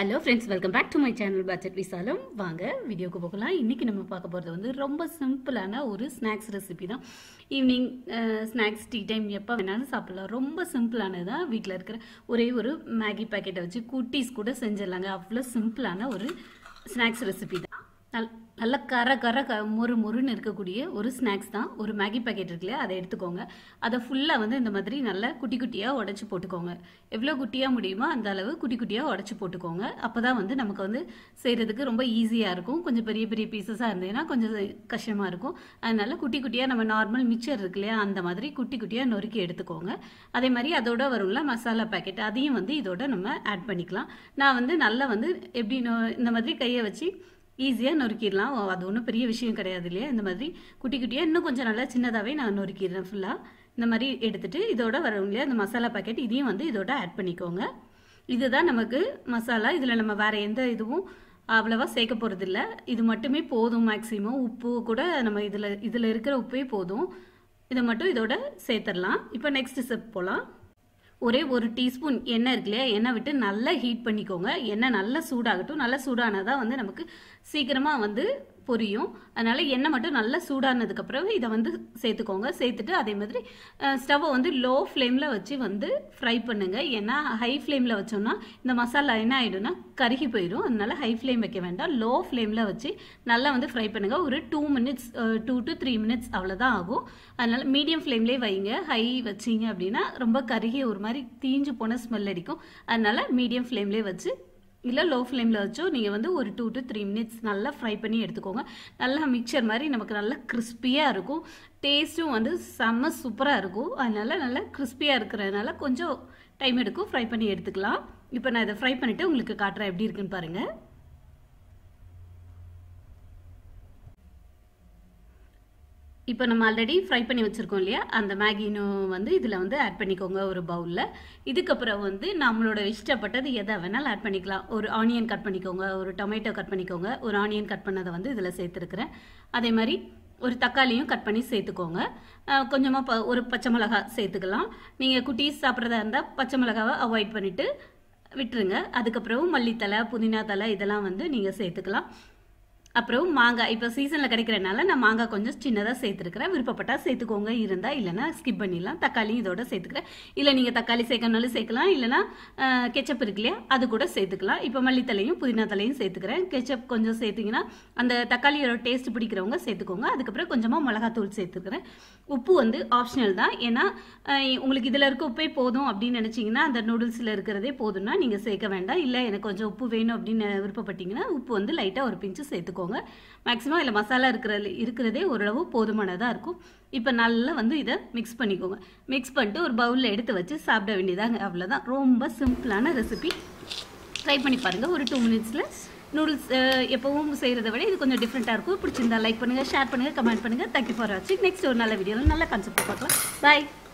hello friends welcome back to my channel budget Visalam வாங்க வீடியோக்கு போகலாம் இன்றைக்கி நம்ம பார்க்க போகிறது வந்து ரொம்ப சிம்பிளான ஒரு ஸ்நாக்ஸ் ரெசிபி தான் ஈவினிங் ஸ்நாக்ஸ் டீ டைம் எப்போ வேணாலும் சாப்பிட்லாம் ரொம்ப சிம்பிளானது தான் வீட்டில் இருக்கிற ஒரே ஒரு மேகி பேக்கெட்டை வச்சு குட்டீஸ் கூட செஞ்சிடலாங்க அவ்வளோ சிம்பிளான ஒரு ஸ்நாக்ஸ் ரெசிபி தான் நல் நல்ல கர கர க மொறு மொறுன்னு இருக்கக்கூடிய ஒரு ஸ்நாக்ஸ் தான் ஒரு மேகி பாக்கெட் இருக்குல்ல அதை எடுத்துக்கோங்க அதை ஃபுல்லாக வந்து இந்த மாதிரி நல்லா குட்டி குட்டியாக உடச்சி போட்டுக்கோங்க எவ்வளோ குட்டியாக முடியுமோ அந்த அளவு குட்டி குட்டியாக உடச்சி போட்டுக்கோங்க அப்போ தான் வந்து நமக்கு வந்து செய்கிறதுக்கு ரொம்ப ஈஸியாக இருக்கும் கொஞ்சம் பெரிய பெரிய பீசஸாக இருந்ததுன்னா கொஞ்சம் கஷ்டமாக இருக்கும் அதனால் குட்டி குட்டியாக நம்ம நார்மல் மிக்சர் இருக்கு இல்லையா அந்த மாதிரி குட்டி குட்டியாக நொறுக்கி எடுத்துக்கோங்க அதே மாதிரி அதோட வரும்ல மசாலா பேக்கெட் அதையும் வந்து இதோட நம்ம ஆட் பண்ணிக்கலாம் நான் வந்து நல்லா வந்து எப்படி இந்த மாதிரி கையை வச்சு ஈஸியாக நொறுக்கிடலாம் அது ஒன்றும் பெரிய விஷயம் கிடையாது இல்லையா இந்த மாதிரி குட்டி குட்டியாக இன்னும் கொஞ்சம் நல்லா சின்னதாகவே நான் நொறுக்கிடுறேன் ஃபுல்லாக இந்த மாதிரி எடுத்துகிட்டு இதோட வர இல்லையா அந்த மசாலா பாக்கெட் இதையும் வந்து இதோட ஆட் பண்ணிக்கோங்க இதுதான் நமக்கு மசாலா இதில் நம்ம வேறு எந்த இதுவும் அவ்வளோவா சேர்க்க போகிறதில்ல இது மட்டுமே போதும் மேக்ஸிமம் உப்பு கூட நம்ம இதில் இதில் இருக்கிற உப்பே போதும் இதை மட்டும் இதோட சேர்த்துடலாம் இப்போ நெக்ஸ்ட் ஸ்டெப் போகலாம் ஒரே ஒரு டீஸ்பூன் எண்ணெய் இருக்கு இல்லையா எண்ணெய் விட்டு நல்லா ஹீட் பண்ணிக்கோங்க எண்ணெய் நல்லா சூடாகட்டும் நல்லா சூடானதாக வந்து நமக்கு சீக்கிரமாக வந்து பொரியும் அதனால் எண்ணெய் மட்டும் நல்லா சூடானதுக்கு பிறகு இதை வந்து சேர்த்துக்கோங்க சேர்த்துட்டு அதே மாதிரி ஸ்டவ்வை வந்து லோ ஃப்ளேமில் வச்சு வந்து ஃப்ரை பண்ணுங்கள் ஏன்னா ஹை ஃப்ளேமில் வச்சோம்னா இந்த மசாலா என்ன ஆகிடும்னா கருகி போயிடும் அதனால் ஹை ஃப்ளேம் வைக்க வேண்டாம் லோ ஃப்ளேமில் வச்சு நல்லா வந்து ஃப்ரை பண்ணுங்கள் ஒரு two minutes two to three minutes அவ்வளோதான் ஆகும் அதனால் மீடியம் ஃப்ளேம்லேயே வைங்க ஹை வச்சிங்க அப்படின்னா ரொம்ப கருகி ஒரு மாதிரி தீஞ்சு போன ஸ்மெல் அடிக்கும் அதனால் மீடியம் ஃப்ளேம்லேயே வச்சு இல்லை லோ ஃப்ளேமில் வச்சோ நீங்கள் வந்து ஒரு டூ டு த்ரீ மினிட்ஸ் நல்லா ஃப்ரை பண்ணி எடுத்துக்கோங்க நல்லா மிக்சர் மாதிரி நமக்கு நல்லா கிறிஸ்பியாக இருக்கும் டேஸ்ட்டும் வந்து செம்ம சூப்பராக இருக்கும் அதனால் நல்லா கிறிஸ்பியாக இருக்கிறதுனால கொஞ்சம் டைம் எடுக்கும் ஃப்ரை பண்ணி எடுத்துக்கலாம் இப்போ நான் இதை ஃப்ரை பண்ணிவிட்டு உங்களுக்கு காட்டுறேன் எப்படி இருக்குன்னு பாருங்கள் இப்போ நம்ம ஆல்ரெடி ஃப்ரை பண்ணி வச்சுருக்கோம் இல்லையா அந்த மேகினும் வந்து இதில் வந்து ஆட் பண்ணிக்கோங்க ஒரு பவுலில் இதுக்கப்புறம் வந்து நம்மளோட இஷ்டப்பட்டது எதை வேணாலும் ஆட் பண்ணிக்கலாம் ஒரு ஆனியன் கட் பண்ணிக்கோங்க ஒரு டொமேட்டோ கட் பண்ணிக்கோங்க ஒரு ஆனியன் கட் பண்ணதை வந்து இதில் சேர்த்துருக்குறேன் அதே மாதிரி ஒரு தக்காளியும் கட் பண்ணி சேர்த்துக்கோங்க கொஞ்சமாக ப ஒரு பச்சை மிளகா சேர்த்துக்கலாம் நீங்கள் குட்டீஸ் சாப்பிட்றதா இருந்தால் பச்சை மிளகாவை அவாய்ட் பண்ணிவிட்டு விட்டுருங்க அதுக்கப்புறம் மல்லித்தலை புதினா தலை இதெல்லாம் வந்து நீங்கள் சேர்த்துக்கலாம் அப்புறம் மாங்காய் இப்போ சீசனில் கிடைக்கிறனால நான் மாங்காய் கொஞ்சம் சின்னதாக சேர்த்துருக்குறேன் விருப்பப்பட்டால் சேர்த்துக்கோங்க இருந்தால் இல்லைனா ஸ்கிப் பண்ணிடலாம் தக்காளியும் இதோட சேர்த்துக்கிறேன் இல்லை நீங்கள் தக்காளி சேர்க்கணுனாலும் சேர்க்கலாம் இல்லைனா கெச்சப் இருக்கு இல்லையா அது கூட சேர்த்துக்கலாம் இப்போ மல்லித்தலையும் புதினா தலையும் சேர்த்துக்கிறேன் கெச்சப் கொஞ்சம் சேர்த்திங்கன்னா அந்த தக்காளியோட டேஸ்ட் பிடிக்கிறவங்க சேர்த்துக்கோங்க அதுக்கப்புறம் கொஞ்சமாக மிளகாத்தூள் சேர்த்துக்கிறேன் உப்பு வந்து ஆப்ஷனல் தான் ஏன்னா உங்களுக்கு இதில் இருக்க உப்பே போதும் அப்படின்னு நினச்சிங்கன்னா அந்த நூடுல்ஸில் இருக்கிறதே போதும்னா நீங்கள் சேர்க்க வேண்டாம் இல்லை எனக்கு கொஞ்சம் உப்பு வேணும் அப்படின்னு விருப்பப்பட்டீங்கன்னா உப்பு வந்து லைட்டாக ஒரு பிஞ்சு சேர்த்துக்கோங்க சேர்த்துக்கோங்க மேக்ஸிமம் இல்லை மசாலா இருக்கிற இருக்கிறதே ஓரளவு போதுமானதாக இருக்கும் இப்போ நல்லா வந்து இதை மிக்ஸ் பண்ணிக்கோங்க மிக்ஸ் பண்ணிட்டு ஒரு பவுலில் எடுத்து வச்சு சாப்பிட வேண்டியதாங்க அவ்வளோதான் ரொம்ப சிம்பிளான ரெசிபி ட்ரை பண்ணி பாருங்கள் ஒரு டூ மினிட்ஸில் நூடுல்ஸ் எப்பவும் செய்கிறத விட இது கொஞ்சம் டிஃப்ரெண்ட்டாக இருக்கும் பிடிச்சிருந்தா லைக் பண்ணுங்கள் ஷேர் பண்ணுங்கள் கமெண்ட் பண்ணுங்கள் தேங்க்யூ ஃபார் வாட்சிங் நெக்ஸ்ட் ஒரு நல்ல வீடியோவில் நல்ல கான்செப்ட் பார்க்கலாம் பாய்